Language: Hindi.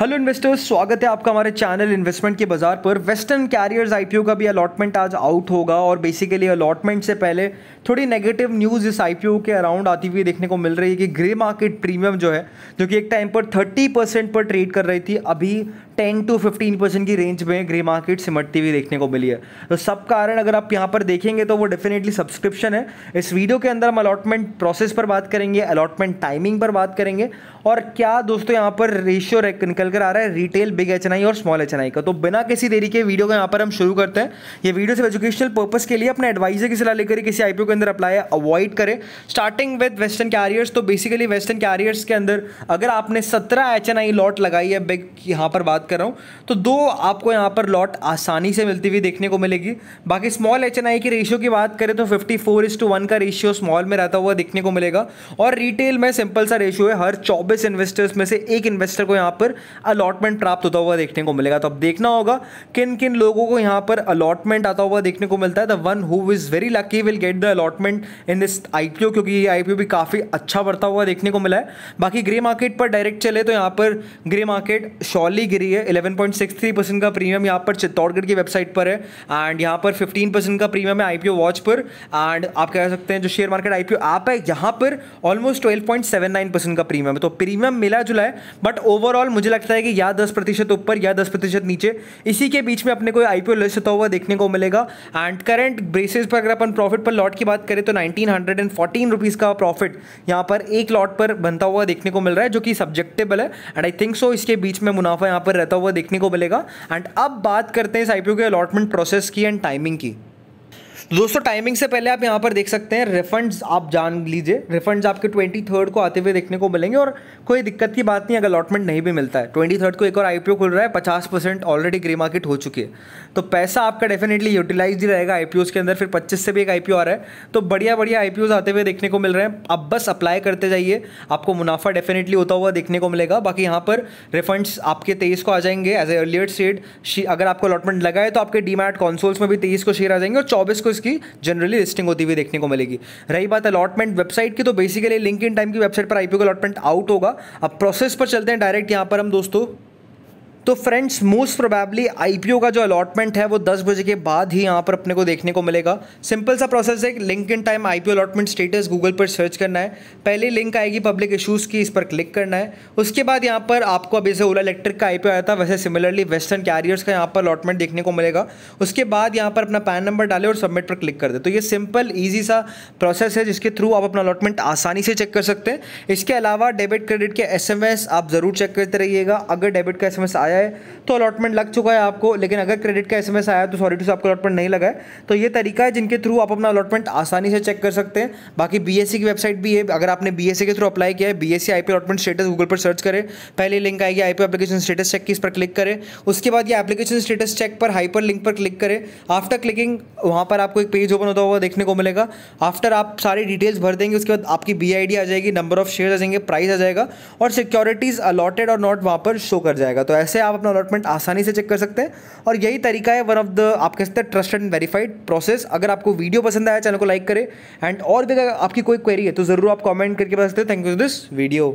हेलो इन्वेस्टर्स स्वागत है आपका हमारे चैनल इन्वेस्टमेंट के बाजार पर वेस्टर्न कैरियर्स आईपीओ का भी अलॉटमेंट आज आउट होगा और बेसिकली अलॉटमेंट से पहले थोड़ी नेगेटिव न्यूज़ इस आईपीओ के अराउंड आती हुई देखने को मिल रही है कि ग्रे मार्केट प्रीमियम जो है जो कि एक टाइम पर थर्टी परसेंट पर ट्रेड कर रही थी अभी 10 टू 15 परसेंट की रेंज में ग्रे मार्केट सिमटती हुई देखने को मिली है तो सब कारण अगर आप यहाँ पर देखेंगे तो वो डेफिनेटली सब्सक्रिप्शन है इस वीडियो के अंदर हम अलॉटमेंट प्रोसेस पर बात करेंगे अलॉटमेंट टाइमिंग पर बात करेंगे और क्या दोस्तों यहाँ पर रेशियो रेक निकल कर आ रहा है रिटेल बिग एच और स्मॉल एच का तो बिना किसी देरी के वीडियो को यहाँ पर हम शुरू करते हैं ये वीडियो सिर्फ एजुकेशनल पर्पज के लिए अपने एडवाइजर की सलाह लेकर किसी आईपीओ के अंदर अप्लाई अवॉइड करें स्टार्टिंग विद वेस्टर्न कैरियर्स तो बेसिकली वेस्टर्न कैरियर्स के अंदर अगर आपने सत्रह एच लॉट लगाई है बिग यहाँ पर बात कर रहा हूँ तो दो आपको यहाँ पर लॉट आसानी से मिलती हुई देखने को मिलेगी बाकी स्मॉल एच की रेशियो की बात करें तो fifty four is to one का रेशियो स्मॉल में रहता हुआ देखने को मिलेगा और रिटेल में सिंपल सा रेशियो है हर चौबीस इन्वेस्टर्स में से एक इन्वेस्टर को यहाँ पर अलॉटमेंट प्राप्त होता हुआ देखने को मिलेगा तो अब देखना होगा किन किन लोगों को यहाँ पर अलॉटमेंट आता हुआ देखने को मिलता है the one who is very lucky will get the allotment in this I क्योंकि ये आई भी काफ़ी अच्छा बढ़ता हुआ देखने को मिला है बाकी ग्रे मार्केट पर डायरेक्ट चले तो यहाँ पर ग्रे मार्केट शॉली गिरी है इलेवन का प्रीमियम यहाँ पर चित्तौड़गढ़ की वेबसाइट पर है एंड यहाँ पर फिफ्टीन का प्रीमियम है आई वॉच पर एंड आप कह सकते हैं जो शेयर मार्केट आई ऐप है यहाँ पर ऑलमोस्ट ट्वेल्व का प्रीमियम है तो प्रीमियम मिला जुला है बट ओवरऑल मुझे सकता है कि या दस प्रतिशत ऊपर या दस प्रतिशत नीचे इसी के बीच में अपने को आईपीओ लिस्ट होता हुआ देखने को मिलेगा एंड करंट बेसिस पर अगर अपन प्रॉफिट पर लॉट की बात करें तो nineteen hundred and fourteen rupees का प्रॉफिट यहाँ पर एक लॉट पर बनता हुआ देखने को मिल रहा है जो कि सब्जेक्टेबल है एंड आई थिंक सो इसके बीच में मुनाफा यहाँ पर रहता हुआ देखने को मिलेगा एंड अब बात करते हैं इस आईपीओ के अलॉटमेंट प्रोसेस की एंड टाइमिंग की तो दोस्तों टाइमिंग से पहले आप यहाँ पर देख सकते हैं रिफंड्स आप जान लीजिए रिफंड्स आपके ट्वेंटी थर्ड को आते हुए देखने को मिलेंगे और कोई दिक्कत की बात नहीं अगर अलॉटमेंट नहीं भी मिलता है ट्वेंटी थर्ड को एक और आईपीओ खुल रहा है पचास परसेंट ऑलरेडी ग्रे मार्केट हो चुकी है तो पैसा आपका डेफिनेटली यूटिलाइज ही रहेगा आई के अंदर फिर पच्चीस से भी एक आई आ रहा है तो बढ़िया बढ़िया आई आते हुए देखने को मिल रहे हैं अब बस अप्लाई करते जाइए आपको मुनाफा डेफिनेटली होता हुआ देखने को मिलेगा बाकी यहाँ पर रिफंड्स आपके तेईस को आ जाएंगे एज ए अर्लियर स्टेट अगर आपको अलॉटमेंट लगा है तो आपके डीमैट कॉन्सोल्स में भी तेईस को शेयर आ जाएंगे और चौबीस को की जनरली लिस्टिंग होती हुई देखने को मिलेगी रही बात अलॉटमेंट वेबसाइट की तो बेसिकली लिंक इन टाइम की वेबसाइट पर आईपीओ का अलॉटमेंट आउट होगा अब प्रोसेस पर चलते हैं डायरेक्ट यहाँ पर हम दोस्तों तो फ्रेंड्स मोस्ट प्रोबेबली आईपीओ का जो अलॉटमेंट है वो 10 बजे के बाद ही यहाँ पर अपने को देखने को मिलेगा सिंपल सा प्रोसेस है Link Intime IPO allotment status Google पर सर्च करना है पहले लिंक आएगी पब्लिक इशूज़ की इस पर क्लिक करना है उसके बाद यहाँ पर आपको अभी से ओला इलेक्ट्रिक का आईपीओ आया था वैसे सिमिलरली वेस्टर्न कैरियर्स का यहाँ पर अलॉटमेंट देखने को मिलेगा उसके बाद यहाँ पर अपना पैन नंबर डाले और सबमिट पर क्लिक कर दे तो ये सिंपल ईजी सा प्रोसेस है जिसके थ्रू आप अपना अलॉटमेंट आसानी से चेक कर सकते हैं इसके अलावा डेबिट क्रेडिट के एस आप ज़रूर चेक करते रहिएगा अगर डेबिट का एस आया आया है तो अलॉटमेंट लग चुका है आपको लेकिन अगर क्रेडिट का एसएमएस आया तो सॉरी टू से आपको अलॉटमेंट नहीं लगा है तो ये तरीका है जिनके थ्रू आप अपना अलॉटमेंट आसानी से चेक कर सकते हैं बाकी बी की वेबसाइट भी है अगर आपने बी के थ्रू अप्लाई किया है B S allotment status Google पर सर्च करें पहले लिंक आएगी आई एप्लीकेशन स्टेटस चेक की इस पर क्लिक करें उसके बाद ये एप्लीकेशन स्टेटस चेक पर हाइपर लिंक पर क्लिक करें आफ्टर क्लिकिंग वहाँ पर आपको एक पेज ओपन होता हुआ देखने को मिलेगा आफ्टर आप सारी डिटेल्स भर देंगे उसके बाद आपकी बी आ जाएगी नंबर ऑफ शेयर आ जाएंगे प्राइस आ जाएगा और सिक्योरिटीज़ अलॉटेड और नॉट वहां पर शो कर जाएगा तो ऐसे आप अपना अलॉटमेंट आसानी से चेक कर सकते हैं और यही तरीका है वन ऑफ द आप कह सकते हैं ट्रस्ट एंड वेरीफाइड प्रोसेस अगर आपको वीडियो पसंद आया चैनल को लाइक करें एंड और भी अगर आपकी कोई क्वेरी है तो ज़रूर आप कॉमेंट करके बता सकते हैं थैंक यू दिस वीडियो